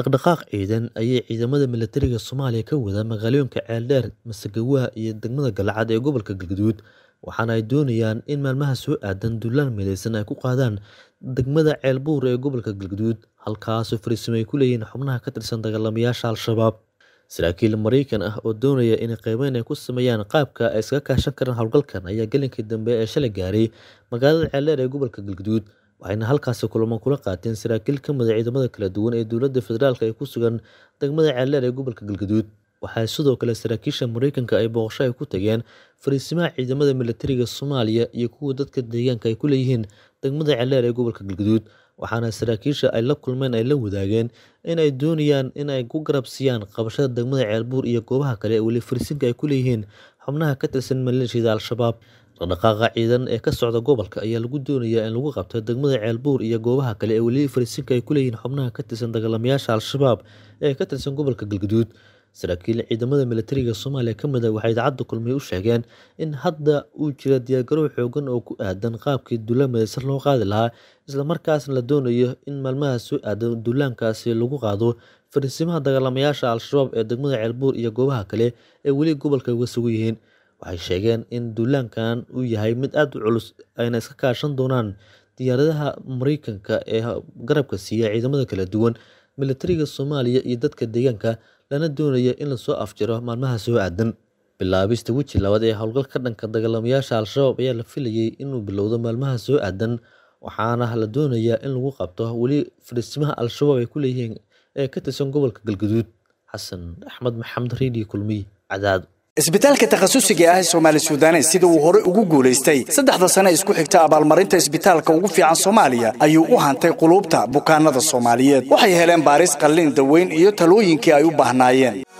dhaqdhaqaaq ciidan ayay ciidamada milatariga soomaaliya ka wadaan magaalooyinka ceeldheer masagawaha iyo degmada galacad ee gobolka galgaduud waxaana ay doonayaan in maalmaha soo aadan duulaan midaysan ay ku qaadaan degmada ceelbuur ee gobolka galgaduud halkaasoo fariisimo ay ku leeyihiin xubnaha ka tirsan dagaalamayaasha al-shabaab saraakiil maraykan ah oo doonaya inay qeybeyn ay ku sameeyaan qaabka ay iskaga kaashan karaan howlgalkan ayaa gelinkii dambe ee shalay gaaray magaalada ceeldheer ee gobolka galgaduud waxayna halkaasi kulamo kula qaateen saraakiil ka mid a ciidamada kala duwan ee dowladda federaalk ee ku sugan degmada ceeldheer ee gobolka galgaduud waxaa sidoo kale saraakiisha mareykanka ay booqasho ay ku tageen fariisimaha ciidamada milatariga soomaaliya iyo kuwa dadka deegaanka ay ku leeyihiin degmada ceeldheer ee gobolka galgaduud waxaana saraakiisha ay la kulmeen ay la wadaageen in ay doonayaan in ay ku garabsiiyaan qabashada degmada ceelbuur iyo goobaha kale ee weli fariisinka ay ku leeyihiin xubnaha ka tirsan maleeshiyada al-shabaab dhaqdhaqaaqa ciidan ee ka socda gobolka ayaa lagu doonayaa in lagu qabto degmada ceelbuur iyo goobaha kale ee weli fariisinka ay ku leeyihiin xubnaha ka tirsan dagaalamayaasha al-shabaab ee ka tirsan gobolka galgaduud saraakiil ciidamada milatariga soomaaliya ka mid a ah waxay idaacadda kulmay u sheegeen in hadda uu jira diyaargarow xoogan oo ku aadan qaabkii duulamada sar loo qaadi lahaa islamarkaasna la doonayo in maalmaha soo aadan dullaankaasi lagu qaado fariisimaha dagaalamayaasha al-shabaab ee degmada ceelbuur iyo goobaha kale ee weli gobolka uga sugan yihiin waxay sheegeen in duulaankan uu yahay mid aad u culus ayna iska kaashan doonaan diyaaradaha mareykanka ee garabka siiya ciidamada kala duwan milatariga soomaaliya iyo dadka deegaanka lana doonaya in lasoo afjaro maalmaha soo aadan bilaabista weji labaad ee howlgalka dhanka dagaalamayaasha al-shabaab ayaa la filayay inuu bilowdo maalmaha soo aadan waxaana la doonayaa in lagu qabto weli fariisimaha al-shabaab ay ku leeyihiin ee ka tirsan gobolka galgaduud xasan axmed maxamed radio kulmiy cadaad isbitaalka takhasusiga ah ee soomaali suudanes sida uu hore ugu guulaystay saddexda sane isku xigta abaalmarinta isbitaalka ugu fiican soomaaliya ayuu u hantay quluubta bukaanada soomaaliyeed waxay heleen baaris qalliin daweyn iyo talooyinkii ay u baahnaayeen